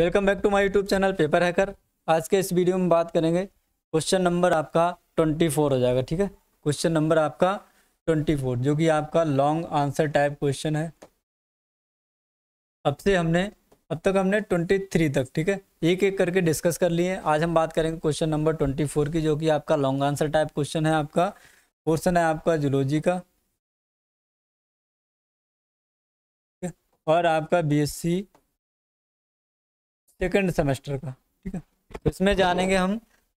welcome back to my YouTube channel paper hacker आज के इस वीडियो में बात करेंगे क्वेश्चन नंबर आपका 24 हो जाएगा ठीक है क्वेश्चन नंबर आपका 24 जो कि आपका लॉन्ग आंसर टाइप क्वेश्चन है अब से हमने अब तक हमने 23 तक ठीक है एक एक करके डिस्कस कर लिए आज हम बात करेंगे क्वेश्चन नंबर ट्वेंटी की जो कि आपका लॉन्ग आंसर टाइप क्वेश्चन है आपका क्वेश्चन है आपका जुलोजी का और आपका बी सेकेंड सेमेस्टर का ठीक है इसमें जानेंगे हम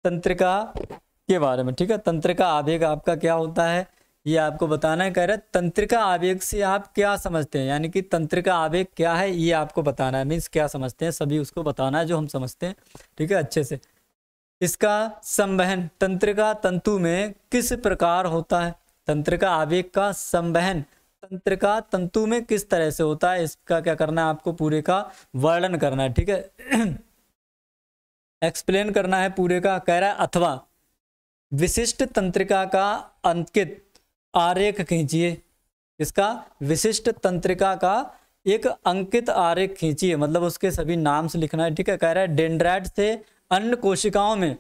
तंत्रिका के बारे में ठीक है तंत्रिका आवेग आपका क्या होता है ये आपको बताना है कह रहे तंत्रिका आवेग से आप क्या समझते हैं यानी कि तंत्रिका आवेग क्या है ये आपको बताना है मीन्स क्या समझते हैं सभी उसको बताना है जो हम समझते हैं ठीक है अच्छे से इसका संवहन तंत्रिका तंतु में किस प्रकार होता है तंत्रिका आवेग का संवहन तंत्र का तंतु में किस तरह से होता है इसका क्या करना है आपको पूरे का वर्णन करना है ठीक है एक्सप्लेन करना है पूरे का कह रहा है अथवा विशिष्ट तंत्रिका का अंकित आरेख खींचिए इसका विशिष्ट तंत्रिका का एक अंकित आरेख खींचिए मतलब उसके सभी नाम से लिखना है ठीक है कह रहा है डेंड्राइड से अन्य कोशिकाओं में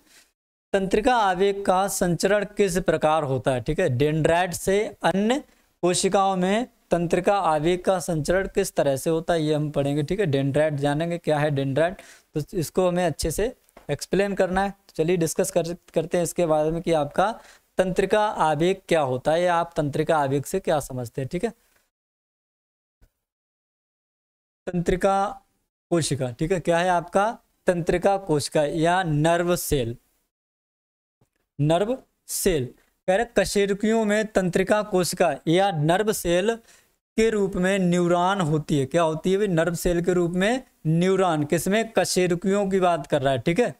तंत्रिका आवेग का संचरण किस प्रकार होता है ठीक है डेंड्राइड से अन्य कोशिकाओं में तंत्रिका आवेग का संचरण किस तरह से होता है ये हम पढ़ेंगे ठीक है डेंड्राइट जानेंगे क्या है डेंड्राइट तो इसको हमें अच्छे से एक्सप्लेन करना है तो चलिए डिस्कस कर करते हैं इसके बारे में कि आपका तंत्रिका आवेग क्या होता है या आप तंत्रिका आवेग से क्या समझते हैं ठीक है तंत्रिका कोशिका ठीक है क्या है आपका तंत्रिका कोशिका या नर्व सेल नर्व सेल कह रहे कशेरुकियों में तंत्रिका कोशिका या नर्व सेल के रूप में न्यूरॉन होती है क्या होती है भाई नर्व सेल के रूप में न्यूरॉन किसमें कशेरुकियों की बात कर रहा है ठीक है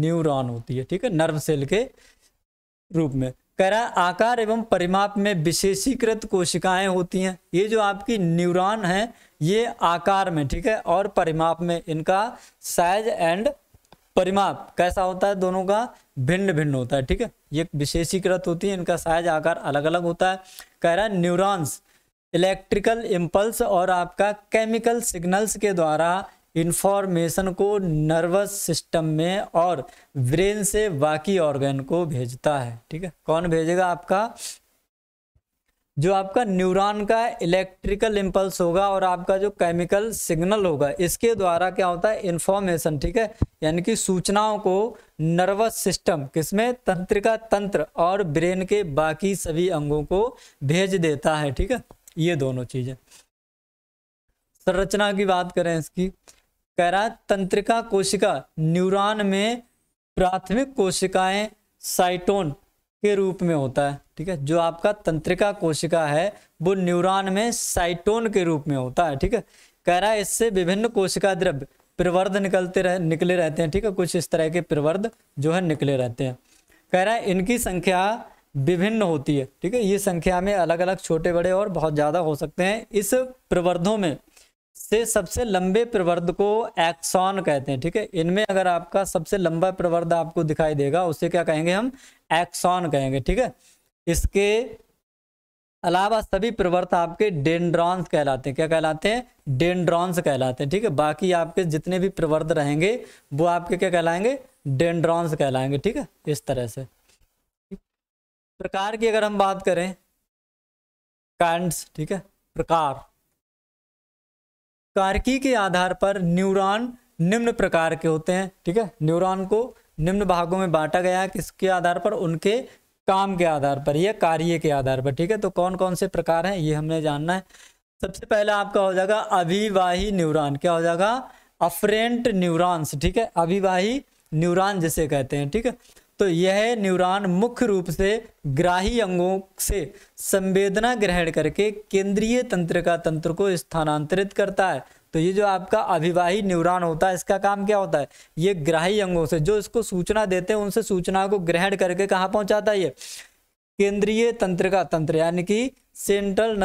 न्यूरॉन होती है ठीक है नर्व सेल के रूप में कह रहा है आकार एवं परिमाप में विशेषीकृत कोशिकाएं होती हैं ये जो आपकी न्यूरॉन है ये आकार में ठीक है और परिमाप में इनका साइज एंड परिमाप कैसा होता है दोनों का भिन्न भिन्न होता है ठीक है ये विशेषीकृत होती है इनका साइज आकार अलग अलग होता है कह रहा है न्यूरॉन्स इलेक्ट्रिकल इम्पल्स और आपका केमिकल सिग्नल्स के द्वारा इंफॉर्मेशन को नर्वस सिस्टम में और ब्रेन से बाकी ऑर्गन को भेजता है ठीक है कौन भेजेगा आपका जो आपका न्यूरॉन का इलेक्ट्रिकल इम्पल्स होगा और आपका जो केमिकल सिग्नल होगा इसके द्वारा क्या होता है इन्फॉर्मेशन ठीक है यानी कि सूचनाओं को नर्वस सिस्टम किसमें तंत्रिका तंत्र और ब्रेन के बाकी सभी अंगों को भेज देता है ठीक है ये दोनों चीज़ें संरचना की बात करें इसकी कह रहा तंत्रिका कोशिका न्यूरॉन में प्राथमिक कोशिकाएं साइटोन के रूप में होता है ठीक है जो आपका तंत्रिका कोशिका है वो न्यूरॉन में साइटोन के रूप में होता है ठीक है कह रहा है इससे विभिन्न कोशिका द्रव्य प्रवर्ध निकलते रह निकले रहते हैं ठीक है कुछ इस तरह के प्रवर्ध जो है निकले रहते हैं कह रहा है इनकी संख्या विभिन्न होती है ठीक है ये संख्या में अलग अलग छोटे बड़े और बहुत ज़्यादा हो सकते हैं इस प्रवर्धों में से सबसे लंबे प्रवर्ध को एक्सॉन कहते हैं ठीक है इनमें अगर आपका सबसे लंबा प्रवर्ध आपको दिखाई देगा उसे क्या कहेंगे हम एक्सॉन कहेंगे ठीक है इसके अलावा सभी प्रवर्त आपके डेंड्रॉन्स कहलाते हैं क्या कहलाते हैं डेंड्रॉन्स कहलाते हैं ठीक है बाकी आपके जितने भी प्रवर्ध रहेंगे वो आपके क्या कहलाएंगे डेंड्रॉन्स कहलाएंगे ठीक है इस तरह से प्रकार की अगर हम बात करें कांड्स ठीक है प्रकार कारकी के आधार पर न्यूरॉन निम्न प्रकार के होते हैं ठीक है न्यूरॉन को निम्न भागों में बांटा गया है किसके आधार पर उनके काम के आधार पर या कार्य के आधार पर ठीक है तो कौन कौन से प्रकार हैं ये हमने जानना है सबसे पहला आपका हो जाएगा अभिवाही न्यूरॉन क्या हो जाएगा अफ्रेंट न्यूरॉन्स ठीक है अभिवाही न्यूरॉन जिसे कहते हैं ठीक है तो यह न्यूरॉन मुख्य रूप से ग्राही अंगों से संवेदना ग्रहण करके केंद्रीय तंत्र का तंत्र को स्थानांतरित करता है तो ये जो आपका अभिवाही न्यूरॉन होता है इसका काम क्या होता है ये ग्राही अंगों से जो इसको सूचना देते हैं उनसे सूचना को ग्रहण करके कहाँ पहुँचाता है ये केंद्रीय तंत्र का तंत्र यानी कि सेंट्रल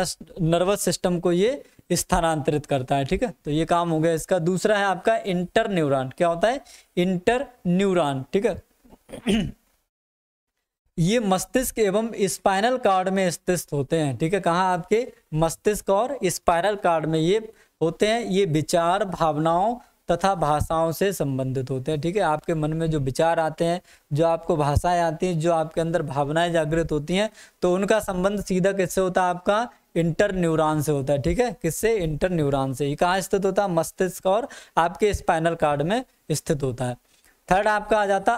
नर्वस सिस्टम को ये स्थानांतरित करता है ठीक है तो ये काम हो गया इसका दूसरा है आपका इंटर न्यूरॉन क्या होता है इंटर न्यूरॉन ठीक है ये मस्तिष्क एवं स्पाइनल कार्ड में स्थित होते हैं ठीक है कहाँ आपके मस्तिष्क और स्पाइनल कार्ड में ये होते हैं ये विचार भावनाओं तथा भाषाओं से संबंधित होते हैं ठीक है आपके मन में जो विचार आते हैं जो आपको भाषाएं आती हैं जो आपके अंदर भावनाएं जागृत होती हैं तो उनका संबंध सीधा किससे होता है आपका इंटर न्यूरॉन से होता है ठीक है किससे इंटर न्यूरॉन से ये कहाँ स्थित होता है मस्तिष्क और आपके स्पाइनल कार्ड में स्थित होता है थर्ड आपका आ जाता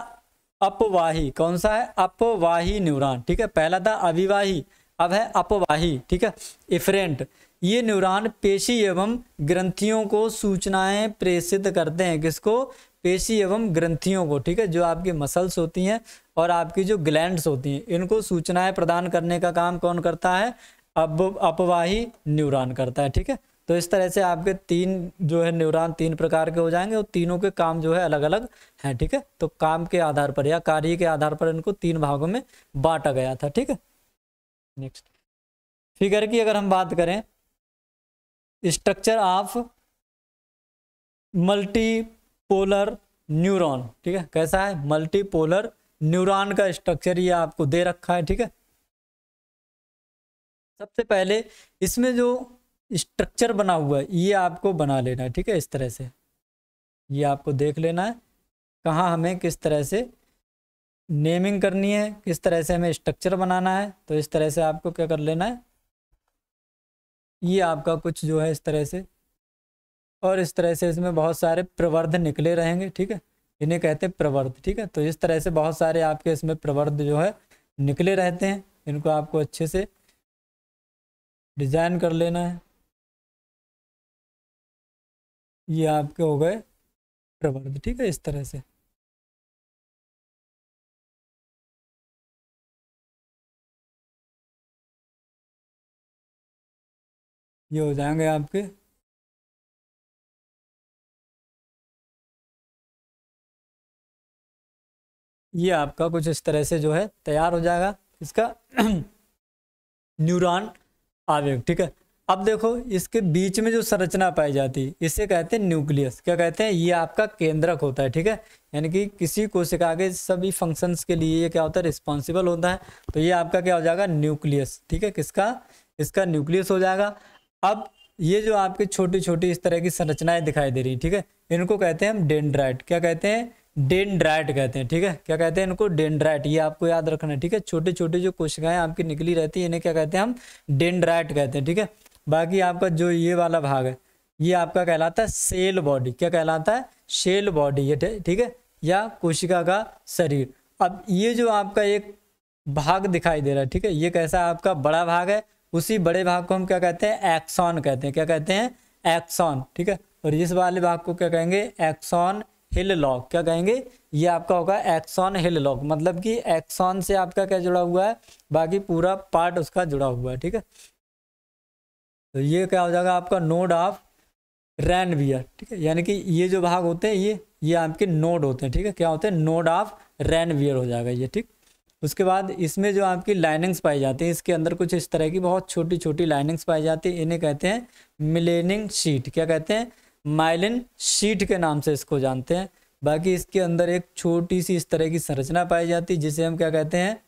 अपवाही कौन सा है अपवाही न्यूरॉन ठीक है पहला था अविवाही अब है अपवाही ठीक है इफरेंट ये न्यूरॉन पेशी एवं ग्रंथियों को सूचनाएं प्रेषित करते हैं किसको पेशी एवं ग्रंथियों को ठीक है जो आपकी मसल्स होती हैं और आपकी जो ग्लैंड्स होती हैं इनको सूचनाएं प्रदान करने का काम कौन करता है अब अपवाही न्यूरॉन करता है ठीक है तो इस तरह से आपके तीन जो है न्यूरॉन तीन प्रकार के हो जाएंगे और तीनों के काम जो है अलग अलग हैं ठीक है तो काम के आधार पर या कार्य के आधार पर इनको तीन भागों में बांटा गया था ठीक है नेक्स्ट फिगर की अगर हम बात करें स्ट्रक्चर ऑफ मल्टीपोलर न्यूरॉन ठीक है कैसा है मल्टीपोलर न्यूरॉन का स्ट्रक्चर ये आपको दे रखा है ठीक है सबसे पहले इसमें जो स्ट्रक्चर बना हुआ है ये आपको बना लेना है ठीक है इस तरह से ये आपको देख लेना है कहाँ हमें किस तरह से नेमिंग करनी है किस तरह से हमें स्ट्रक्चर बनाना है तो इस तरह से आपको क्या कर लेना है ये आपका कुछ जो है इस तरह से और इस तरह से इसमें बहुत सारे प्रवर्ध निकले रहेंगे ठीक है इन्हें कहते हैं प्रवर्ध ठीक है तो इस तरह से बहुत सारे आपके इसमें प्रवर्ध जो है निकले रहते हैं इनको आपको अच्छे से डिज़ाइन कर लेना है ये आपके हो गए प्रबंध ठीक है इस तरह से ये हो जाएंगे आपके ये आपका कुछ इस तरह से जो है तैयार हो जाएगा इसका न्यूरॉन आवेग ठीक है अब देखो इसके बीच में जो संरचना पाई जाती है इसे कहते हैं न्यूक्लियस क्या कहते हैं ये आपका केंद्रक होता है ठीक है यानी कि किसी कोशिका के सभी फंक्शंस के लिए ये क्या होता है रिस्पॉन्सिबल होता है तो ये आपका क्या हो जाएगा न्यूक्लियस ठीक है किसका इसका न्यूक्लियस हो जाएगा अब ये जो आपकी छोटी छोटी इस तरह की संरचनाएं दिखाई दे रही ठीक है इनको कहते हैं हम डेंड्राइट क्या कहते हैं डेंड्राइट कहते हैं ठीक है क्या कहते हैं इनको डेंड्राइट ये आपको याद रखना है ठीक है छोटे छोटे जो कोशिकाएं आपकी निकली रहती है इन्हें क्या कहते हैं हम डेंड्राइट कहते हैं ठीक है बाकी आपका जो ये वाला भाग है ये आपका कहलाता है सेल बॉडी क्या कहलाता है सेल बॉडी ये ठीक है या कोशिका का शरीर अब ये जो आपका एक भाग दिखाई दे रहा है ठीक है ये कैसा आपका बड़ा भाग है उसी बड़े भाग को हम क्या कहते हैं एक्सॉन कहते हैं क्या कहते हैं एक्सॉन ठीक है और इस वाले भाग को क्या कहेंगे एक्सॉन हिल लॉक क्या कहेंगे ये आपका होगा एक्सॉन हिल लॉक मतलब कि एक्सॉन से आपका क्या जुड़ा हुआ है बाकी पूरा पार्ट उसका जुड़ा हुआ है ठीक है तो ये क्या हो जाएगा आपका नोड ऑफ रैनवियर ठीक है यानी कि ये जो भाग होते हैं ये ये आपके नोड होते हैं ठीक है क्या होते हैं नोड ऑफ रैनवियर हो जाएगा ये ठीक उसके बाद इसमें जो आपकी लाइनिंग्स पाई जाती है इसके अंदर कुछ इस तरह की बहुत छोटी छोटी लाइनिंग्स पाई जाती है इन्हें कहते हैं मिलेनिंग शीट क्या कहते हैं माइलिन शीट के नाम से इसको जानते हैं बाकी इसके अंदर एक छोटी सी इस तरह की संरचना पाई जाती है जिसे हम क्या कहते हैं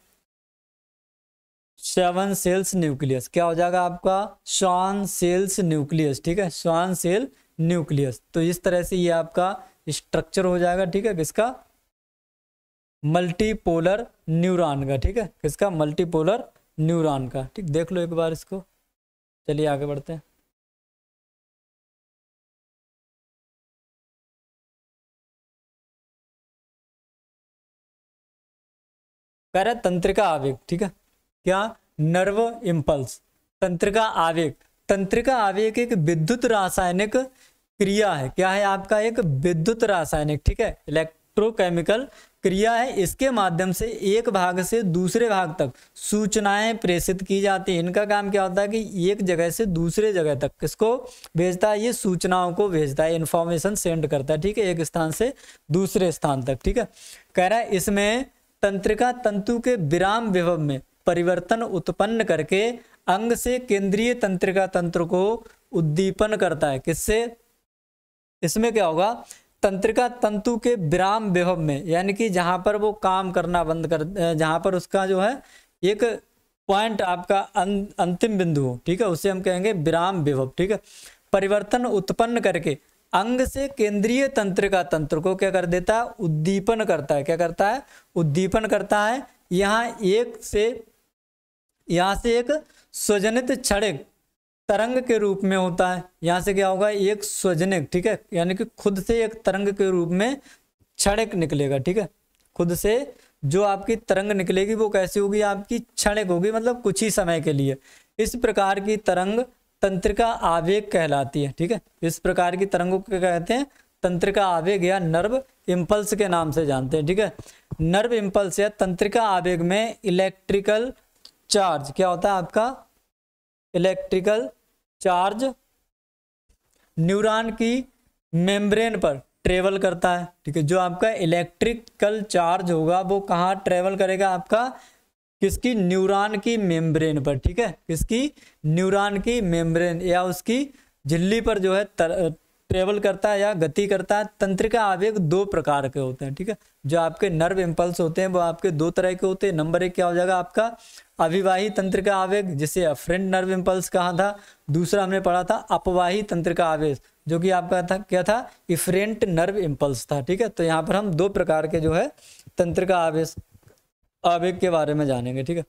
सेवन सेल्स न्यूक्लियस क्या हो जाएगा आपका श्वान सेल्स न्यूक्लियस ठीक है श्वान सेल न्यूक्लियस तो इस तरह से ये आपका स्ट्रक्चर हो जाएगा ठीक है किसका मल्टीपोलर न्यूरॉन का ठीक है किसका मल्टीपोलर न्यूरॉन का ठीक देख लो एक बार इसको चलिए आगे बढ़ते हैं कह रहे तंत्रिका आवेग ठीक है क्या नर्व इम्पल्स तंत्रिका आवेग तंत्रिका आवेग एक विद्युत रासायनिक क्रिया है क्या है आपका एक विद्युत रासायनिक ठीक है इलेक्ट्रोकेमिकल क्रिया है इसके माध्यम से एक भाग से दूसरे भाग तक सूचनाएं प्रेषित की जाती हैं इनका काम क्या होता है कि एक जगह से दूसरे जगह तक किसको भेजता है ये सूचनाओं को भेजता है इन्फॉर्मेशन सेंड करता है ठीक है एक स्थान से दूसरे स्थान तक ठीक है कह रहा है इसमें तंत्रिका तंतु के विराम विभव में परिवर्तन उत्पन्न करके अंग से केंद्रीय तंत्रिका तंत्र को उद्दीपन करता है किससे इसमें क्या होगा तंत्रिका तंतु के विराम विभव में यानी कि जहां पर वो काम करना बंद कर जहां पर उसका जो है एक पॉइंट आपका अं, अंतिम बिंदु हो ठीक है उसे हम कहेंगे विराम विभव ठीक है परिवर्तन उत्पन्न करके अंग से केंद्रीय तंत्र का तंत्र को क्या कर देता है उद्दीपन करता है क्या करता है उद्दीपन करता है यहाँ एक से यहाँ से एक स्वजनित क्षणिक तरंग के रूप में होता है यहाँ से क्या होगा एक स्वजनिक ठीक है यानी कि खुद से एक तरंग के रूप में क्षणिक निकलेगा ठीक है खुद से जो आपकी तरंग निकलेगी वो कैसी होगी आपकी क्षणिक होगी मतलब कुछ ही समय के लिए इस प्रकार की तरंग तंत्रिका आवेग कहलाती है ठीक है इस प्रकार की तरंगों को कहते हैं तंत्रिका आवेग या नर्व इम्पल्स के नाम से जानते हैं ठीक है नर्व इम्पल्स या तंत्रिका आवेग में इलेक्ट्रिकल चार्ज क्या होता है आपका इलेक्ट्रिकल चार्ज न्यूरॉन की मेम्ब्रेन पर ट्रेवल करता है ठीक है जो आपका इलेक्ट्रिकल चार्ज होगा वो कहाँ ट्रेवल करेगा आपका किसकी न्यूरॉन की मेम्ब्रेन पर ठीक है किसकी न्यूरॉन की मेम्ब्रेन या उसकी झिल्ली पर जो है तर, ट्रेवल करता है या गति करता है तंत्रिका आवेग दो प्रकार के होते हैं ठीक है जो आपके नर्व इम्पल्स होते हैं वो आपके दो तरह के होते हैं नंबर एक क्या हो जाएगा आपका अभिवाही तंत्र का आवेग जिसे फ्रेंड नर्व इम्पल्स कहा था दूसरा हमने पढ़ा था अपवाही तंत्र का आवेश जो कि आपका था क्या था इफ्रेंट नर्व इम्पल्स था ठीक है तो यहाँ पर हम दो प्रकार के जो है तंत्र का आवेश आवेग के बारे में जानेंगे ठीक है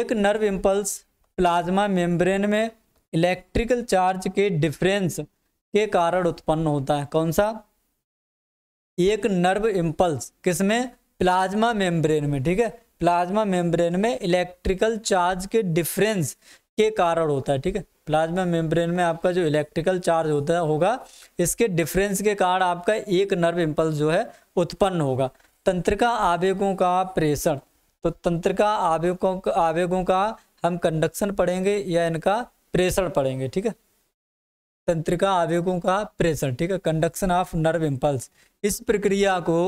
एक नर्व इम्पल्स प्लाज्मा मेम्ब्रेन में इलेक्ट्रिकल चार्ज के डिफरेंस के कारण उत्पन्न होता है कौन सा एक नर्व इम्पल्स किसमें प्लाज्मा मेम्ब्रेन में ठीक है प्लाज्मा मेम्ब्रेन में इलेक्ट्रिकल चार्ज के डिफरेंस के कारण होता है ठीक है प्लाज्मा मेम्ब्रेन में आपका जो इलेक्ट्रिकल चार्ज होता है होगा इसके डिफरेंस के कारण आपका एक नर्व इम्पल्स जो है उत्पन्न होगा तंत्रिका आवेगों का प्रेषण तो तंत्रिका आवेगों आवेगों का हम कंडक्शन पढ़ेंगे या इनका प्रेषण पढ़ेंगे ठीक है तंत्रिका आवेगों का प्रेषण ठीक है कंडक्शन ऑफ नर्व इम्पल्स इस प्रक्रिया को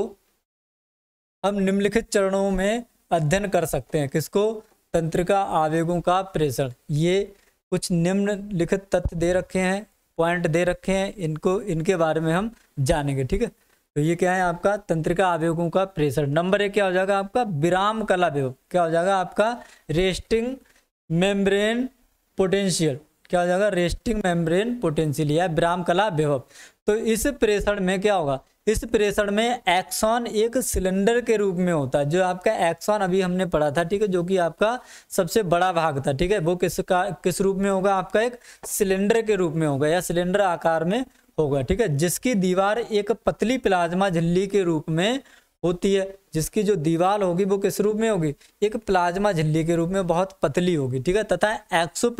हम निम्नलिखित चरणों में अध्ययन कर सकते हैं किसको तंत्रिका आवेगों का प्रेषण ये कुछ निम्न लिखित तथ्य दे रखे हैं पॉइंट दे रखे हैं इनको इनके बारे में हम जानेंगे ठीक है तो ये क्या है आपका तंत्रिका आवेगों का प्रेषण नंबर एक क्या हो जाएगा आपका विराम कला वेव क्या हो जाएगा आपका रेस्टिंग मेम्ब्रेन पोटेंशियल क्या हो जाएगा रेस्टिंग मेम्ब्रेन पोटेंशियल या विराम कला वेव तो इस प्रेषण में क्या होगा इस प्रेषण में एक्सॉन एक सिलेंडर के रूप में होता है जो आपका एक्सॉन अभी हमने पढ़ा था ठीक है जो कि आपका सबसे बड़ा भाग था ठीक है वो किस का किस रूप में होगा आपका एक सिलेंडर के रूप में होगा या सिलेंडर आकार में होगा ठीक है जिसकी दीवार एक पतली प्लाज्मा झिल्ली के रूप में होती है जिसकी जो दीवार होगी वो किस रूप में होगी एक प्लाज्मा झिल्ली के रूप में बहुत पतली होगी ठीक है तथा एक्सो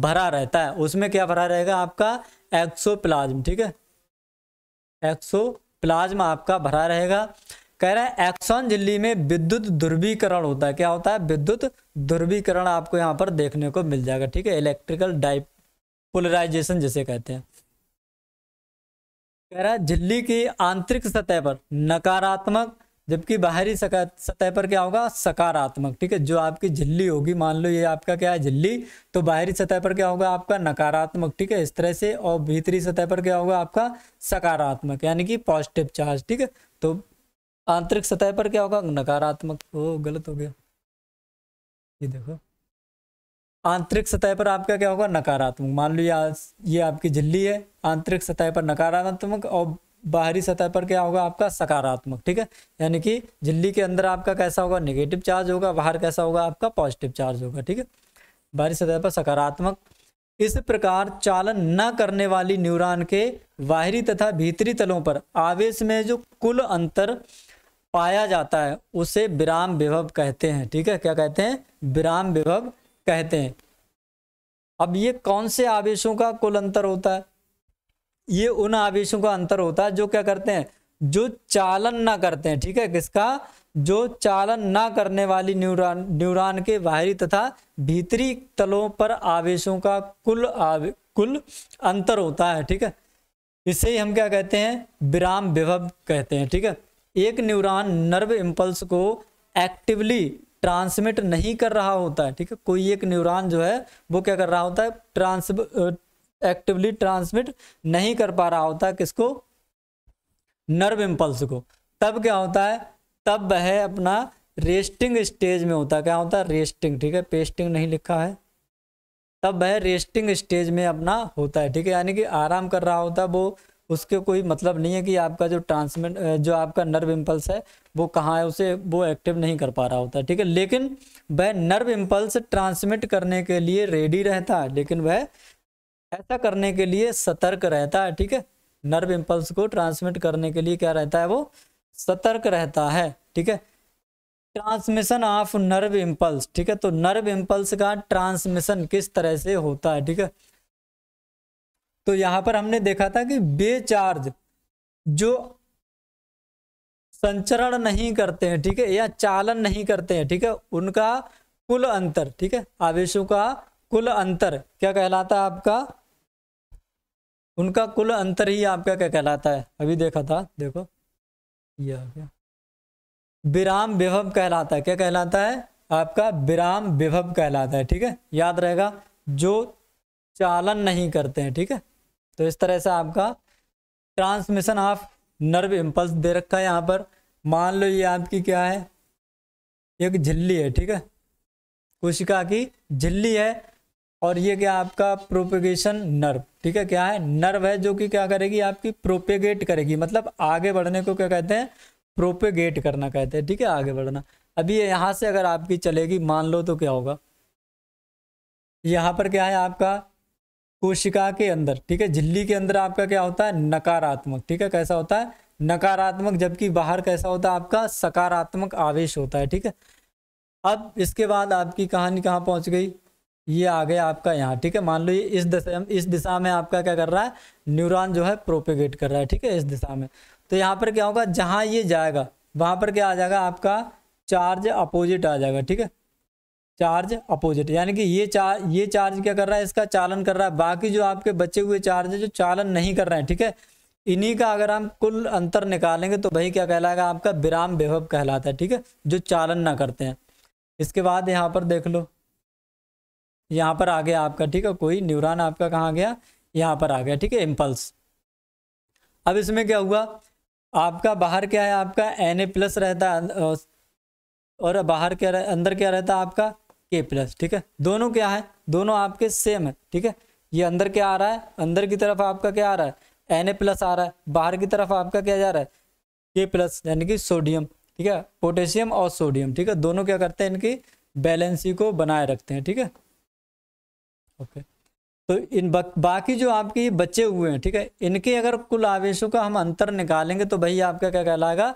भरा रहता है उसमें क्या भरा रहेगा आपका एक्सो ठीक है एक्सो प्लाज्मा आपका भरा रहेगा कह रहे हैं एक्सॉन झिल्ली में विद्युत ध्रुवीकरण होता है क्या होता है विद्युत ध्रुवीकरण आपको यहाँ पर देखने को मिल जाएगा ठीक है इलेक्ट्रिकल डाइपोलराइजेशन जिसे कहते हैं कह रहा है झिल्ली की आंतरिक सतह पर नकारात्मक जबकि बाहरी सतह पर क्या होगा सकारात्मक ठीक है जो आपकी झिल्ली होगी मान लो ये आपका क्या है झिल्ली तो बाहरी सतह पर क्या होगा आपका नकारात्मक ठीक है इस तरह से और भीतरी सतह पर क्या होगा आपका सकारात्मक यानी कि पॉजिटिव चार्ज ठीक है तो आंतरिक सतह पर क्या होगा नकारात्मक ओ गलत हो गया ये देखो आंतरिक सतह पर आपका क्या होगा नकारात्मक मान लो ये ये आपकी झिल्ली है आंतरिक सतह पर नकारात्मक और बाहरी सतह पर क्या होगा आपका सकारात्मक ठीक है यानी कि झिल्ली के अंदर आपका कैसा होगा निगेटिव चार्ज होगा बाहर कैसा होगा आपका पॉजिटिव चार्ज होगा ठीक है बाहरी सतह पर सकारात्मक इस प्रकार चालन न करने वाली न्यूरॉन के बाहरी तथा भीतरी तलों पर आवेश में जो कुल अंतर पाया जाता है उसे विराम विभव कहते हैं ठीक है क्या कहते हैं विराम विभव कहते हैं अब ये कौन से आवेशों का कुल अंतर होता है ये उन आवेशों का अंतर होता है जो क्या करते हैं जो चालन ना करते हैं ठीक है किसका जो चालन ना करने वाली न्यूरॉन न्यूरॉन के बाहरी तथा भीतरी तलों पर आवेशों का कुल आवे, कुल अंतर होता है ठीक है इसे ही हम क्या कहते हैं विराम विभव कहते हैं ठीक है एक न्यूरॉन नर्व इम्पल्स को एक्टिवली ट्रांसमिट नहीं कर रहा होता है ठीक है कोई एक न्यूरॉन जो है वो क्या कर रहा होता है ट्रांस एक्टिवली ट्रांसमिट नहीं कर पा रहा होता किसको नर्व इम्पल्स को तब क्या होता है तब वह अपना रेस्टिंग स्टेज में होता क्या होता है रेस्टिंग ठीक है पेस्टिंग नहीं लिखा है तब वह रेस्टिंग स्टेज में अपना होता है ठीक है यानी कि आराम कर रहा होता है वो उसके कोई मतलब नहीं है कि आपका जो ट्रांसमिट जो आपका नर्व इम्पल्स है वो कहाँ है उसे वो एक्टिव नहीं कर पा रहा होता है ठीक है लेकिन वह नर्व इम्पल्स ट्रांसमिट करने के लिए रेडी रहता है लेकिन वह ऐसा करने के लिए सतर्क रहता है ठीक है नर्व इम्पल्स को ट्रांसमिट करने के लिए क्या रहता है वो सतर्क रहता है ठीक है ट्रांसमिशन ऑफ नर्व इम्पल्स ठीक है तो नर्व इम्पल्स का ट्रांसमिशन किस तरह से होता है ठीक है तो यहाँ पर हमने देखा था कि बेचार्ज जो संचरण नहीं करते हैं ठीक है या चालन नहीं करते हैं ठीक है उनका कुल अंतर ठीक है आवेशों का कुल अंतर क्या कहलाता है आपका उनका कुल अंतर ही आपका क्या कहलाता है अभी देखा था देखो ये आ गया विराम विभव कहलाता है क्या कहलाता है आपका विराम विभव कहलाता है ठीक है याद रहेगा जो चालन नहीं करते हैं ठीक है तो इस तरह से आपका ट्रांसमिशन ऑफ नर्व इम्पल्स दे रखा है यहाँ पर मान लो ये आपकी क्या है एक झिल्ली है ठीक है कोशिका की झिल्ली है और ये क्या आपका प्रोपेगेशन नर्व ठीक है क्या है नर्व है जो कि क्या करेगी आपकी प्रोपेगेट करेगी मतलब आगे बढ़ने को क्या कहते हैं प्रोपेगेट करना कहते हैं ठीक है आगे बढ़ना अभी ये यहाँ से अगर आपकी चलेगी मान लो तो क्या होगा यहाँ पर क्या है आपका कोशिका के अंदर ठीक है झिल्ली के अंदर आपका क्या होता है नकारात्मक ठीक है कैसा होता है नकारात्मक जबकि बाहर कैसा होता है आपका सकारात्मक आवेश होता है ठीक है अब इसके बाद आपकी कहानी कहाँ पहुँच गई ये आ गया आपका यहाँ ठीक है मान लो ये इस दिशा इस दिशा में आपका क्या कर रहा है न्यूरॉन जो है प्रोपेगेट कर रहा है ठीक है इस दिशा में तो यहाँ पर क्या होगा जहाँ ये जाएगा वहाँ पर क्या आ जाएगा आपका चार्ज अपोजिट आ जाएगा ठीक है चार्ज अपोजिट यानी कि ये चार ये चार्ज क्या कर रहा है इसका चालन कर रहा है बाकी जो आपके बचे हुए चार्ज है जो चालन नहीं कर रहे हैं ठीक है इन्हीं का अगर हम कुल अंतर निकालेंगे तो भाई क्या कहलाएगा आपका विराम विभव कहलाता है ठीक है जो चालन ना करते हैं इसके बाद यहाँ पर देख लो यहाँ पर आ गया आपका ठीक है कोई न्यूरॉन आपका कहाँ गया यहाँ पर आ गया ठीक है इम्पल्स अब इसमें क्या हुआ आपका बाहर क्या है आपका एन ए प्लस रहता है और बाहर क्या रह, अंदर क्या रहता है आपका के प्लस ठीक है दोनों क्या है दोनों आपके सेम है ठीक है ये अंदर क्या आ रहा है अंदर की तरफ आपका क्या आ रहा है एन ए प्लस आ रहा है बाहर की तरफ आपका क्या जा रहा है के प्लस यानी कि सोडियम ठीक है पोटेशियम और सोडियम ठीक है दोनों क्या करते हैं इनकी बैलेंसी को बनाए रखते हैं ठीक है ओके तो इन बाकी जो आपके ये बचे हुए हैं ठीक है इनके अगर कुल आवेशों का हम अंतर निकालेंगे तो भाई आपका क्या कहलाएगा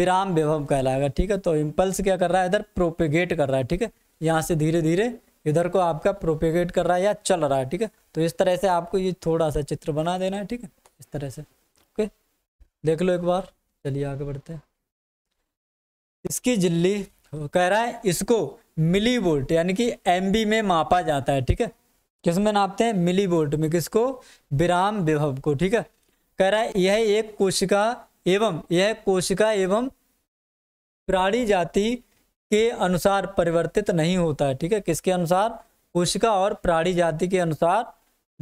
विराम विभव कहलाएगा ठीक है तो इम्पल्स क्या कर रहा है इधर प्रोपेगेट कर रहा है ठीक है यहाँ से धीरे धीरे इधर को आपका प्रोपेगेट कर रहा है या चल रहा है ठीक है तो इस तरह से आपको ये थोड़ा सा चित्र बना देना है ठीक है इस तरह से ओके देख लो एक बार चलिए आगे बढ़ते हैं इसकी झिल्ली कह रहा है इसको मिली वोल्ट यानी कि एम में मापा जाता है ठीक है किसमें नापते हैं मिली वोल्ट में किसको विराम विभव को ठीक है कह रहा है यह एक कोशिका एवं यह कोशिका एवं प्राणी जाति के अनुसार परिवर्तित नहीं होता है ठीक है किसके अनुसार कोशिका और प्राणी जाति के अनुसार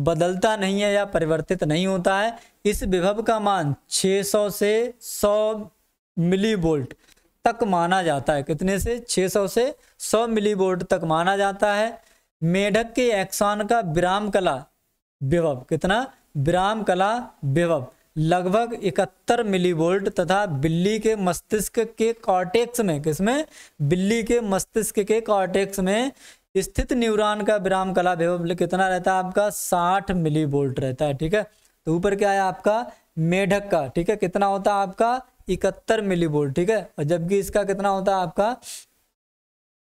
बदलता नहीं है या परिवर्तित नहीं होता है इस विभव का मान 600 से 100 मिली वोल्ट तक माना जाता है कितने से 600 से 100 मिली वोल्ट तक माना जाता है मेढक के एक्सॉन का विराम कला विभव कितना विराम कला विभव लगभग 71 मिलीवोल्ट तथा बिल्ली के मस्तिष्क के कॉर्टेक्स में किसमें बिल्ली के मस्तिष्क के कॉर्टेक्स में स्थित न्यूरॉन का विराम कला विभव कितना रहता है आपका 60 मिलीवोल्ट रहता है ठीक है तो ऊपर क्या है आपका मेढक का ठीक है कितना होता है आपका इकहत्तर मिलीवोल्ट ठीक है और जबकि इसका कितना होता है आपका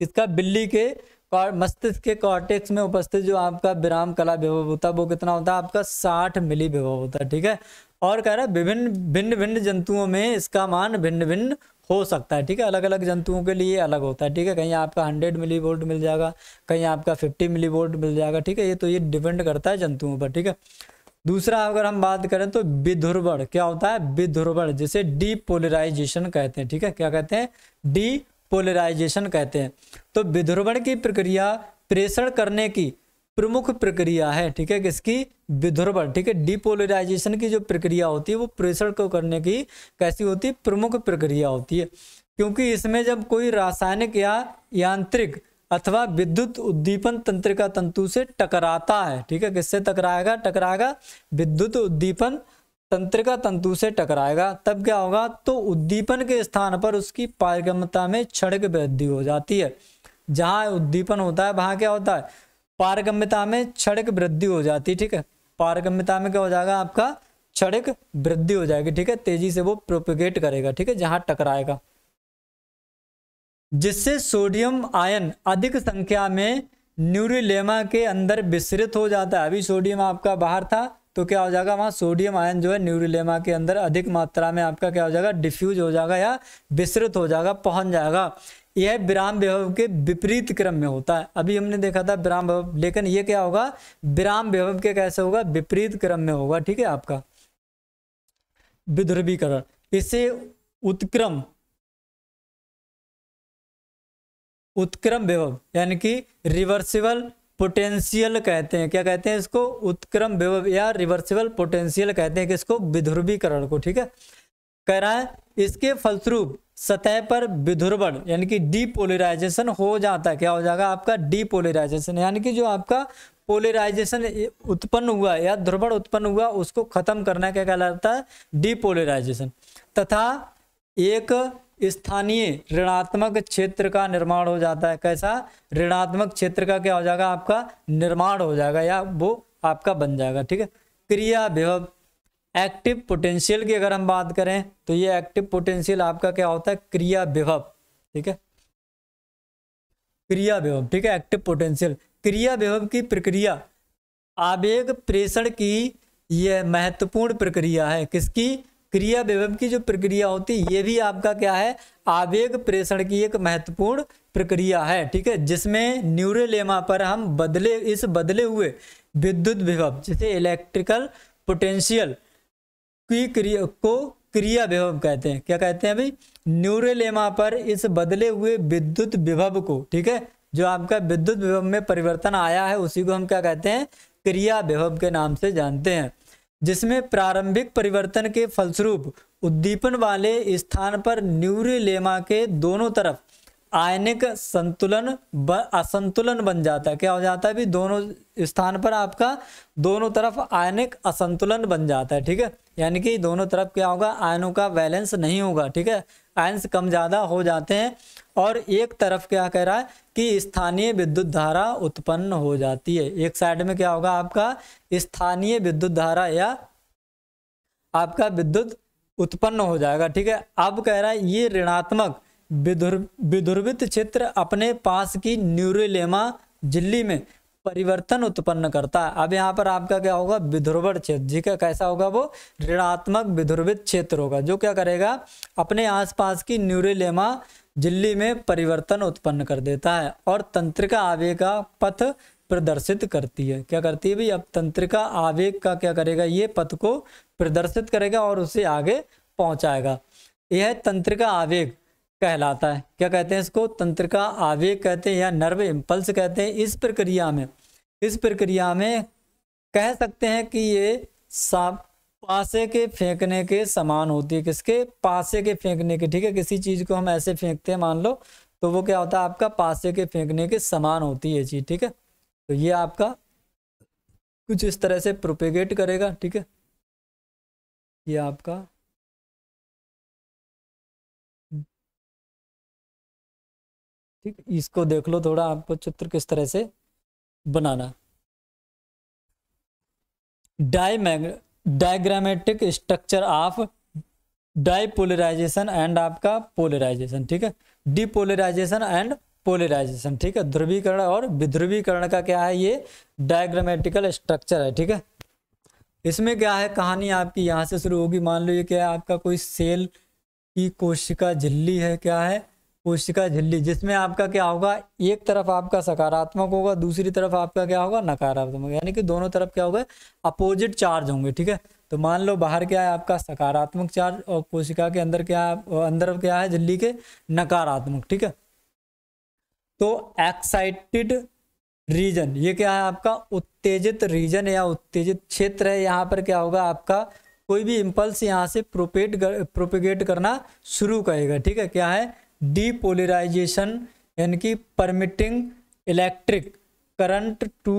इसका बिल्ली के मस्तिष्क के कॉर्टेक्स में उपस्थित जो आपका विराम कला विभव होता है वो कितना होता है आपका साठ मिली विभव होता है ठीक है और कह रहा है विभिन्न भिन्न भिन्न जंतुओं में इसका मान भिन्न भिन्न हो सकता है ठीक है अलग अलग जंतुओं के लिए अलग होता है ठीक है कहीं आपका हंड्रेड मिली वोल्ट मिल जाएगा कहीं आपका फिफ्टी मिली वोल्ट मिल जाएगा ठीक है ये तो ये डिपेंड करता है जंतुओं पर ठीक है दूसरा अगर हम बात करें तो विध्रवण क्या होता है विध्रवण जिसे डीपोलराइजेशन कहते हैं ठीक है क्या कहते हैं डी पोलराइजेशन कहते हैं तो विध्रुवण की प्रक्रिया प्रेषण करने की प्रमुख प्रक्रिया है ठीक है किसकी विध्रुवण ठीक है डिपोलराइजेशन की जो प्रक्रिया होती है वो प्रेषण को करने की कैसी होती है प्रमुख प्रक्रिया होती है क्योंकि इसमें जब कोई रासायनिक या यांत्रिक अथवा विद्युत उद्दीपन तंत्रिका तंतु से टकराता है ठीक है किससे टकराएगा टकराएगा विद्युत उद्दीपन तंत्रिका तंतु से टकराएगा तब क्या होगा तो उद्दीपन के स्थान पर उसकी पारगम्यता में क्षण की वृद्धि हो जाती है जहां उद्दीपन होता है वहां क्या होता है पारगम्यता में क्षणिक वृद्धि हो जाती है ठीक है पारगम्यता में क्या हो जाएगा आपका क्षणिक वृद्धि हो जाएगी ठीक है तेजी से वो प्रोपिगेट करेगा ठीक है जहां टकराएगा जिससे सोडियम आयन अधिक संख्या में न्यूरिलेमा के अंदर विसरित हो जाता है अभी सोडियम आपका बाहर था तो क्या हो जाएगा वहाँ सोडियम आयन जो है न्यूरिलेमा के अंदर अधिक मात्रा में आपका क्या हो जाएगा डिफ्यूज हो जाएगा या विस्तृत हो जाएगा पहुंच जाएगा यह विराम विभव के विपरीत क्रम में होता है अभी हमने देखा था विराम विभव लेकिन ये क्या होगा विराम विभव के कैसे होगा विपरीत क्रम में होगा ठीक है आपका विध्रुवीकरण इसे उत्क्रम उत्क्रम विभव यानी कि रिवर्सिबल पोटेंशियल कहते हैं क्या कहते हैं इसको उत्क्रम विभव या रिवर्सिबल पोटेंशियल कहते हैं कि इसको विध्रुवीकरण को ठीक है कह रहा है इसके फलस्वरूप सतह पर विध्रुवण यानी कि डीपोलराइजेशन हो जाता है क्या हो जाएगा आपका डीपोलराइजेशन यानी कि जो आपका पोलराइजेशन उत्पन्न हुआ या ध्रुवण उत्पन्न हुआ उसको खत्म करना क्या कहलाता है डीपोलराइजेशन तथा एक स्थानीय ऋणात्मक क्षेत्र का निर्माण हो जाता है कैसा ऋणात्मक क्षेत्र का क्या हो जाएगा आपका निर्माण हो जाएगा या वो आपका बन जाएगा ठीक है क्रिया विभव एक्टिव पोटेंशियल की अगर हम बात करें तो ये एक्टिव पोटेंशियल आपका क्या होता है क्रिया विभव ठीक है क्रिया विभव ठीक है एक्टिव पोटेंशियल क्रिया विभव की प्रक्रिया आवेग प्रेषण की यह महत्वपूर्ण प्रक्रिया है किसकी क्रिया विभव की जो प्रक्रिया होती है ये भी आपका क्या है आवेग प्रेषण की एक महत्वपूर्ण प्रक्रिया है ठीक है जिसमें न्यूरोलेमा पर हम बदले इस बदले हुए विद्युत विभव जिसे इलेक्ट्रिकल पोटेंशियल की क्रिया को क्रिया विभव कहते हैं क्या कहते हैं भाई न्यूरोलेमा पर इस बदले हुए विद्युत विभव को ठीक है जो आपका विद्युत विभव में परिवर्तन आया है उसी को हम क्या कहते हैं क्रिया विभव के नाम से जानते हैं जिसमें प्रारंभिक परिवर्तन के फलस्वरूप उद्दीपन वाले स्थान पर न्यूरिलेमा के दोनों तरफ आयनिक संतुलन ब, असंतुलन बन जाता है क्या हो जाता है भी दोनों स्थान पर आपका दोनों तरफ आयनिक असंतुलन बन जाता है ठीक है यानी कि दोनों तरफ क्या होगा आयनों का बैलेंस नहीं होगा ठीक है आयंस कम ज़्यादा हो जाते हैं और एक तरफ क्या कह रहा है कि स्थानीय विद्युत धारा उत्पन्न हो जाती है एक साइड में क्या होगा आपका स्थानीय विद्युत धारा या आपका विद्युत उत्पन्न हो जाएगा ठीक है अब कह रहा है ये ऋणात्मक विधुर विधुर्वित क्षेत्र अपने पास की न्यूरोलेमा झिल्ली में परिवर्तन उत्पन्न करता है अब यहाँ पर आपका क्या होगा विध्रुव क्षेत्र जी का कैसा होगा वो ऋणात्मक विध्रुवित क्षेत्र होगा जो क्या करेगा अपने आसपास की न्यूरिलेमा झिल्ली में परिवर्तन उत्पन्न कर देता है और तंत्रिका आवेग का पथ प्रदर्शित करती है क्या करती है भाई अब तंत्रिका आवेग का क्या करेगा ये पथ को प्रदर्शित करेगा और उसे आगे पहुंचाएगा यह तंत्रिका आवेग कहलाता है क्या कहते हैं इसको तंत्रिका आवेग कहते हैं या नर्व इम्पल्स कहते हैं इस प्रक्रिया में इस प्रक्रिया में कह सकते हैं कि ये साफ पासे के फेंकने के समान होती है किसके पासे के फेंकने के ठीक है किसी चीज़ को हम ऐसे फेंकते हैं मान लो तो वो क्या होता है आपका पासे के फेंकने के समान होती है चीज़ ठीक है तो ये आपका कुछ इस तरह से प्रोपेगेट करेगा ठीक है ये आपका ठीक इसको देख लो थोड़ा आपको चित्र किस तरह से बनाना डायमैग diagrammatic structure of depolarization and आपका पोलराइजेशन ठीक है डिपोलराइजेशन एंड पोलराइजेशन ठीक है ध्रुवीकरण और विध्रुवीकरण का क्या है ये डायग्रामेटिकल स्ट्रक्चर है ठीक है इसमें क्या है कहानी आपकी यहाँ से शुरू होगी मान लो ये क्या है आपका कोई सेल की कोशिका झिल्ली है क्या है कोशिका झिल्ली जिसमें आपका क्या होगा एक तरफ आपका सकारात्मक होगा दूसरी तरफ आपका क्या होगा नकारात्मक यानी कि दोनों तरफ क्या होगा अपोजिट चार्ज होंगे ठीक है तो मान लो बाहर क्या है आपका सकारात्मक चार्ज और कोशिका के अंदर क्या है अंदर क्या है झिल्ली के नकारात्मक ठीक है तो एक्साइटेड रीजन ये क्या है आपका उत्तेजित रीजन या उत्तेजित क्षेत्र है यहाँ पर क्या होगा आपका कोई भी इम्पल्स यहाँ से प्रोपेट प्रोपिगेट करना शुरू करेगा ठीक है क्या है डीपोलराइजेशन यानी कि permitting electric current to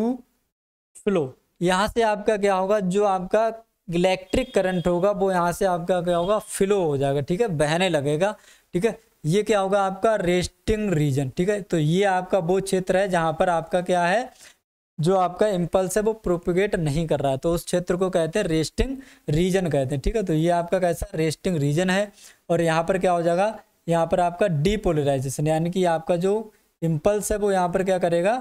flow यहाँ से आपका क्या होगा जो आपका इलेक्ट्रिक करंट होगा वो यहाँ से आपका क्या होगा फ्लो हो जाएगा ठीक है बहने लगेगा ठीक है ये क्या होगा आपका रेस्टिंग रीजन ठीक है तो ये आपका वो क्षेत्र है जहाँ पर आपका क्या है जो आपका इम्पल्स है वो प्रोपोगेट नहीं कर रहा है तो उस क्षेत्र को कहते हैं रेस्टिंग रीजन कहते हैं ठीक है तो ये आपका कैसा रेस्टिंग रीजन है और यहाँ पर क्या हो जाएगा यहाँ पर आपका डीपोलराइजेशन यानी कि आपका जो इम्पल्स है वो यहाँ पर क्या करेगा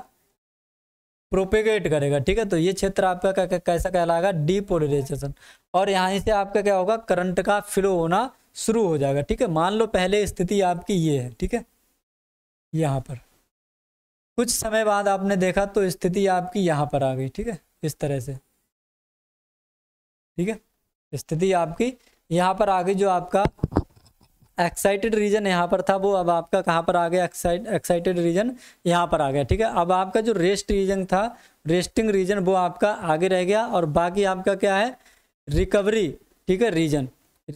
प्रोपेगेट करेगा ठीक है तो ये क्षेत्र आपका क्या कैसा कहलाएगा डीपोलराइजेशन और यहाँ से आपका क्या होगा करंट का फ्लो होना शुरू हो जाएगा ठीक है मान लो पहले स्थिति आपकी ये है ठीक है यहाँ पर कुछ समय बाद आपने देखा तो स्थिति आपकी यहाँ पर आ गई ठीक है इस तरह से ठीक है स्थिति आपकी यहाँ पर आ गई जो आपका एक्साइटेड रीजन यहाँ पर था वो अब आपका कहाँ पर आ गया एक्साइटेड रीजन यहाँ पर आ गया ठीक है अब आपका जो रेस्ट रीजन था रेस्टिंग रीजन वो आपका आगे रह गया और बाकी आपका क्या है रिकवरी ठीक है region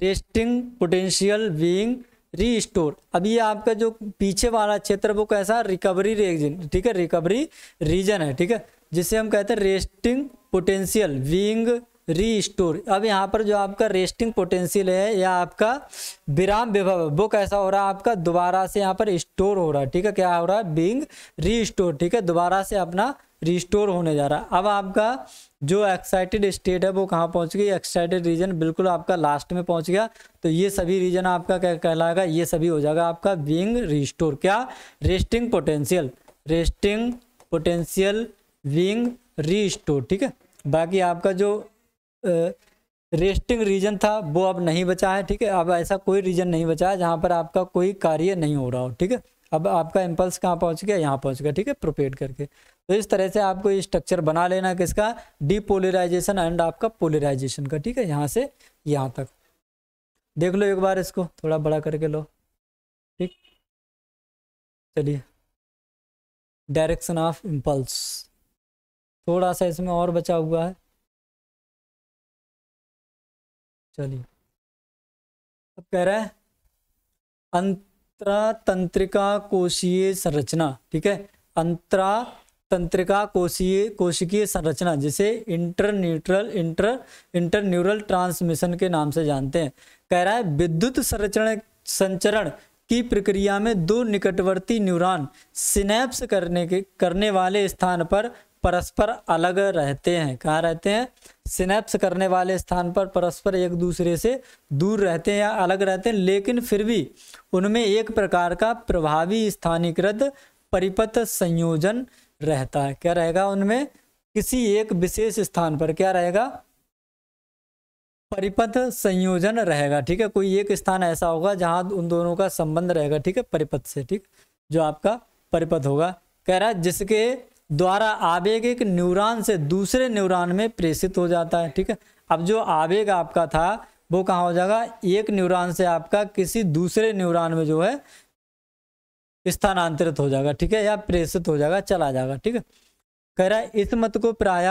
resting potential being restore अब ये आपका जो पीछे वाला क्षेत्र वो कैसा रिकवरी रीजन ठीक है रिकवरी रीजन है ठीक है जिसे हम कहते हैं resting potential being restore अब यहाँ पर जो आपका रेस्टिंग पोटेंशियल है या आपका विराम विभव वो कैसा हो रहा है आपका दोबारा से यहाँ पर स्टोर हो रहा है ठीक है क्या हो रहा है बींग री स्टोर ठीक है दोबारा से अपना रिस्टोर होने जा रहा है अब आपका जो एक्साइटेड स्टेट है वो कहाँ पहुँच गई एक्साइटेड रीजन बिल्कुल आपका लास्ट में पहुँच गया तो ये सभी रीजन आपका क्या कहलाएगा ये सभी हो जाएगा आपका बींग रिस्टोर क्या resting potential resting potential being store ठीक है बाकी आपका जो रेस्टिंग रीजन था वो अब नहीं बचा है ठीक है अब ऐसा कोई रीजन नहीं बचा है जहाँ पर आपका कोई कार्य नहीं हो रहा हो ठीक है अब आपका इम्पल्स कहाँ पहुँच गया यहाँ पहुँच गया ठीक है प्रोपेड करके तो इस तरह से आपको ये स्ट्रक्चर बना लेना किसका डीपोलराइजेशन एंड आपका पोलराइजेशन का ठीक है यहाँ से यहाँ तक देख लो एक बार इसको थोड़ा बड़ा करके लो ठीक चलिए डायरेक्शन ऑफ इम्पल्स थोड़ा सा इसमें और बचा हुआ है चलिए अब कह रहा है अंतरा तंत्रिका कोशीय संरचना ठीक है अंतरा तंत्रिका कोशीय कोशिकीय संरचना जिसे न्यूट्रल इंटर न्यूरल ट्रांसमिशन के नाम से जानते हैं कह रहा है विद्युत संरचना संचरण की प्रक्रिया में दो निकटवर्ती न्यूरॉन सिनेप्स करने के करने वाले स्थान पर परस्पर अलग रहते हैं कहाँ रहते हैं सिनेप्स करने वाले स्थान पर परस्पर एक दूसरे से दूर रहते हैं या अलग रहते हैं लेकिन फिर भी उनमें एक प्रकार का प्रभावी स्थानीकृत परिपथ संयोजन रहता है क्या रहेगा उनमें किसी एक विशेष स्थान पर क्या रहेगा परिपथ संयोजन रहेगा ठीक है कोई एक स्थान ऐसा होगा जहां उन दोनों का संबंध रहेगा ठीक है परिपथ से ठीक जो आपका परिपथ होगा कह रहा है जिसके द्वारा आवेग एक न्यूरॉन से दूसरे न्यूरॉन में प्रेषित हो जाता है ठीक है अब जो आवेग आपका था वो कहाँ हो जाएगा एक न्यूरॉन से आपका किसी दूसरे न्यूरॉन में जो है स्थानांतरित हो जाएगा ठीक है या प्रेषित हो जाएगा चला जाएगा ठीक है कह रहा है इस मत को प्राय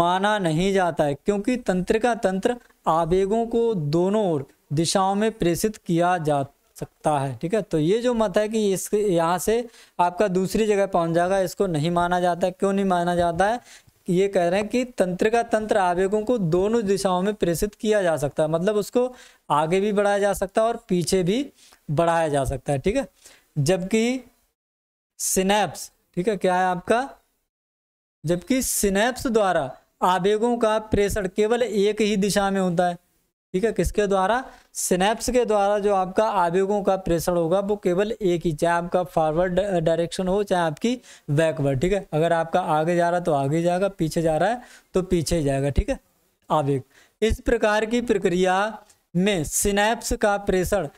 माना नहीं जाता है क्योंकि तंत्रिका तंत्र आवेगों को दोनों ओर दिशाओं में प्रेषित किया जा सकता है ठीक है तो ये जो मत है कि इस यहाँ से आपका दूसरी जगह पहुंच जाएगा इसको नहीं माना जाता क्यों नहीं माना जाता है ये कह रहे हैं कि तंत्र का तंत्र आवेगों को दोनों दिशाओं में प्रेषित किया जा सकता है मतलब उसको आगे भी बढ़ाया जा सकता है और पीछे भी बढ़ाया जा सकता है ठीक है जबकि सिनेप्स ठीक है क्या है आपका जबकि सिनेप्स द्वारा आवेगों का प्रेषण केवल एक ही दिशा में होता है ठीक है किसके द्वारा स्नेप्स के द्वारा जो आपका आवेगों का प्रेषण होगा वो केवल एक ही चाहे आपका फॉरवर्ड डायरेक्शन हो चाहे आपकी बैकवर्ड ठीक है अगर आपका आगे जा रहा है तो आगे जाएगा पीछे जा रहा है तो पीछे जाएगा ठीक है आवेग इस प्रकार की प्रक्रिया में स्नेप्स का प्रेषण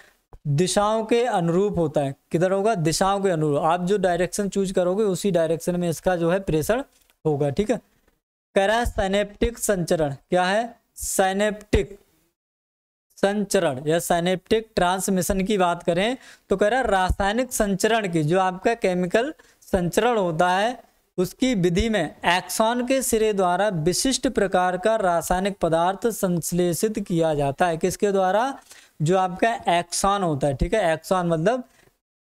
दिशाओं के अनुरूप होता है किधर होगा दिशाओं के अनुरूप आप जो डायरेक्शन चूज करोगे उसी डायरेक्शन में इसका जो है प्रेषण होगा ठीक है कह रहा है संचरण क्या है सैनेप्टिक संचरण या साइनेप्टिक ट्रांसमिशन की बात करें तो कह रहा है रासायनिक संचरण की जो आपका केमिकल संचरण होता है उसकी विधि में एक्सॉन के सिरे द्वारा विशिष्ट प्रकार का रासायनिक पदार्थ संश्लेषित किया जाता है किसके द्वारा जो आपका एक्सॉन होता है ठीक है एक्सॉन मतलब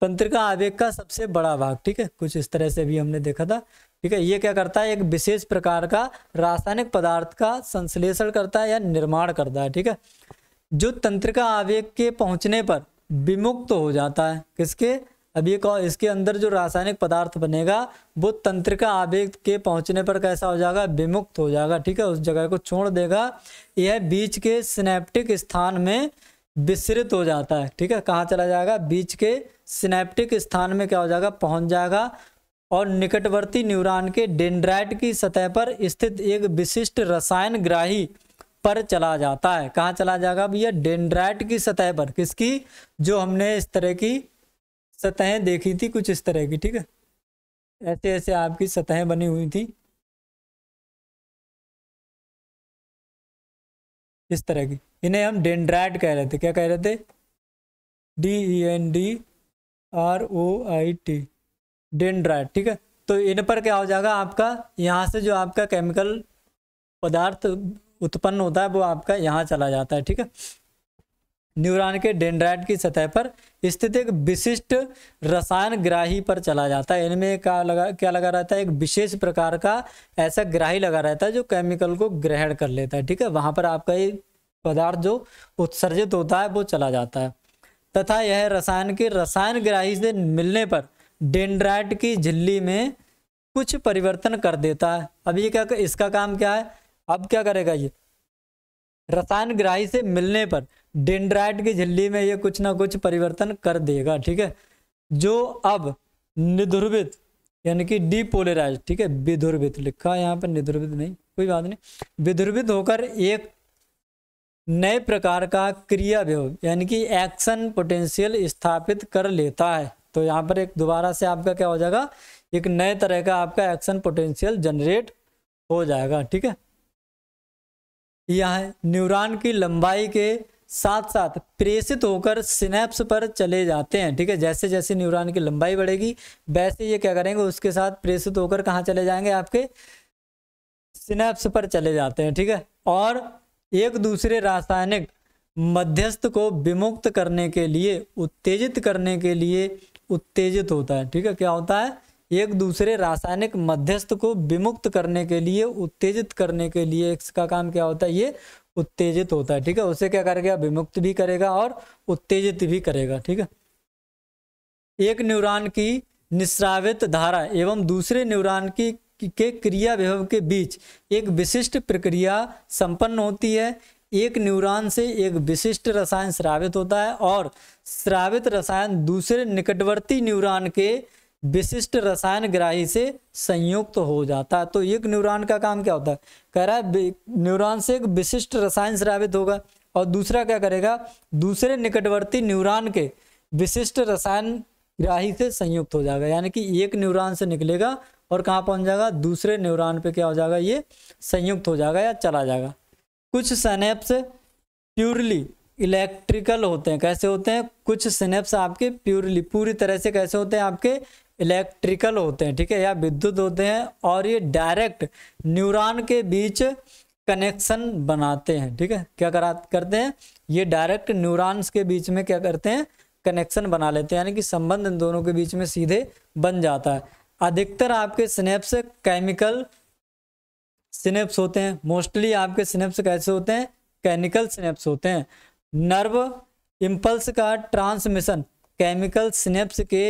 तंत्रिका आवेग का सबसे बड़ा भाग ठीक है कुछ इस तरह से भी हमने देखा था ठीक है ये क्या करता है एक विशेष प्रकार का रासायनिक पदार्थ का संश्लेषण करता है या निर्माण करता है ठीक है जो तंत्रिका आवेग के पहुंचने पर विमुक्त हो जाता है किसके अब ये इसके अंदर जो रासायनिक पदार्थ बनेगा वो तंत्रिका आवेग के पहुंचने पर कैसा हो जाएगा विमुक्त हो जाएगा ठीक है उस जगह को छोड़ देगा यह बीच के सिनेप्टिक स्थान में विसरित हो जाता है ठीक है कहाँ चला जाएगा बीच के सिनेप्टिक स्थान में क्या हो जाएगा पहुंच जाएगा और निकटवर्ती न्यूरॉन के डेंड्राइट की सतह पर स्थित एक विशिष्ट रसायन ग्राही पर चला जाता है कहाँ चला जाएगा भैया डेंड्राइट की सतह पर किसकी जो हमने इस तरह की सतहें देखी थी कुछ इस तरह की ठीक है ऐसे ऐसे आपकी सतहें बनी हुई थी इस तरह की इन्हें हम डेंड्राइट कह रहे थे क्या कह रहे थे D E N D R O I T dendrite ठीक है तो इन पर क्या हो जाएगा आपका यहाँ से जो आपका केमिकल पदार्थ उत्पन्न होता है वो आपका यहाँ चला जाता है ठीक है न्यूरॉन के डेंड्राइट की सतह पर स्थित एक विशिष्ट रसायन ग्राही पर चला जाता है इनमें क्या लगा क्या लगा रहता है एक विशेष प्रकार का ऐसा ग्राही लगा रहता है जो केमिकल को ग्रहण कर लेता है ठीक है वहां पर आपका ये पदार्थ जो उत्सर्जित होता है वो चला जाता है तथा यह रसायन के रसायन ग्राही से मिलने पर डेंड्राइट की झिल्ली में कुछ परिवर्तन कर देता है अभी क्या इसका काम क्या है अब क्या करेगा ये रसायन ग्राही से मिलने पर डेंड्राइट की झिल्ली में ये कुछ ना कुछ परिवर्तन कर देगा ठीक है जो अब निध्रुवित यानी कि डीपोलराइज ठीक है विध्रुवित लिखा यहाँ पर निध्रुवित नहीं कोई बात नहीं विध्रुवित होकर एक नए प्रकार का क्रिया व्यव यानी कि एक्शन पोटेंशियल स्थापित कर लेता है तो यहाँ पर एक दोबारा से आपका क्या हो जाएगा एक नए तरह का आपका एक्शन पोटेंशियल जनरेट हो जाएगा ठीक है यह न्यूरॉन की लंबाई के साथ साथ प्रेषित होकर सिनेप्स पर चले जाते हैं ठीक है जैसे जैसे न्यूरॉन की लंबाई बढ़ेगी वैसे ये क्या करेंगे उसके साथ प्रेषित होकर कहाँ चले जाएंगे आपके सिनेप्स पर चले जाते हैं ठीक है और एक दूसरे रासायनिक मध्यस्थ को विमुक्त करने के लिए उत्तेजित करने के लिए उत्तेजित होता है ठीक है क्या होता है एक दूसरे रासायनिक मध्यस्थ को विमुक्त करने के लिए उत्तेजित करने के लिए इसका काम क्या होता है ये उत्तेजित होता है ठीक है उसे क्या करेगा विमुक्त भी करेगा और उत्तेजित भी करेगा ठीक है एक न्यूरॉन की निस्रावित धारा एवं दूसरे न्यूरॉन की के क्रिया विभव के बीच एक विशिष्ट प्रक्रिया संपन्न होती है एक न्यूरॉन से एक विशिष्ट रसायन श्रावित होता है और श्रावित रसायन दूसरे निकटवर्ती न्यूरॉन के विशिष्ट रसायन ग्राही से संयुक्त तो हो जाता है तो एक न्यूरॉन का काम क्या होता है कह रहा है न्यूरॉन से एक विशिष्ट रसायन स्रावित होगा और दूसरा क्या करेगा दूसरे निकटवर्ती न्यूरॉन के विशिष्ट रसायन ग्राही से संयुक्त हो जाएगा यानी कि एक न्यूरॉन से निकलेगा और कहाँ पहुंच जाएगा दूसरे न्यूरॉन पे क्या हो जाएगा ये संयुक्त हो जाएगा या चला जाएगा कुछ सेनेप्स प्योरली इलेक्ट्रिकल होते हैं कैसे होते हैं कुछ सेनेप्स आपके प्योरली पूरी तरह से कैसे होते हैं आपके इलेक्ट्रिकल होते हैं ठीक है या विद्युत होते हैं और ये डायरेक्ट न्यूरॉन के बीच कनेक्शन बनाते हैं ठीक है क्या करा करते हैं ये डायरेक्ट न्यूरॉन्स के बीच में क्या करते हैं कनेक्शन बना लेते हैं यानी कि संबंध इन दोनों के बीच में सीधे बन जाता है अधिकतर आपके स्नेप्स केमिकल स्नेप्स होते हैं मोस्टली आपके स्नेप्स कैसे होते हैं केमिकल स्नेप्स होते हैं नर्व इम्पल्स का ट्रांसमिशन केमिकल स्नेप्स के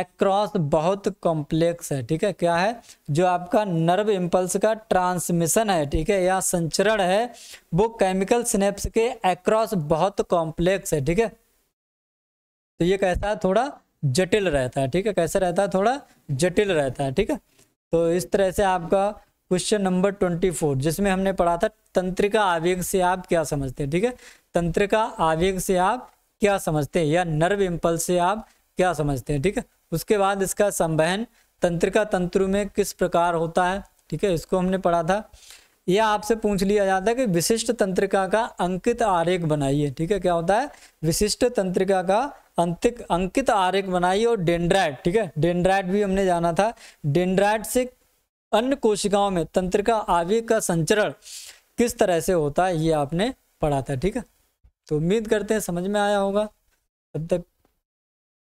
एक्रॉस बहुत कॉम्प्लेक्स है ठीक है क्या है जो आपका नर्व इम्पल्स का ट्रांसमिशन है ठीक है या संचरण है वो केमिकल स्नेप्स के एक्रॉस बहुत कॉम्प्लेक्स है ठीक है तो ये कैसा है थोड़ा जटिल रहता है ठीक है कैसा रहता है थोड़ा जटिल रहता है ठीक है तो इस तरह से आपका क्वेश्चन नंबर ट्वेंटी फोर जिसमें हमने पढ़ा था तंत्रिका आवेग से आप क्या समझते हैं ठीक है तंत्रिका आवेग से आप क्या समझते हैं या नर्व इम्पल्स से आप क्या समझते हैं ठीक है उसके बाद इसका संवहन तंत्रिका तंत्र में किस प्रकार होता है ठीक है इसको हमने पढ़ा था यह आपसे पूछ लिया जाता है कि विशिष्ट तंत्रिका का अंकित आरेख बनाइए ठीक है क्या होता है विशिष्ट तंत्रिका का अंतिक अंकित आरेख बनाइए और डेंड्राइट ठीक है डेंड्राइट भी हमने जाना था डेंड्राइट से अन्य कोशिकाओं में तंत्रिका आवेग का संचरण किस तरह से होता है ये आपने पढ़ा था ठीक है तो उम्मीद करते हैं समझ में आया होगा तब तक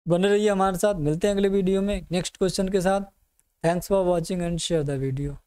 बने रहिए हमारे साथ मिलते हैं अगले वीडियो में नेक्स्ट क्वेश्चन के साथ thanks for watching and share the video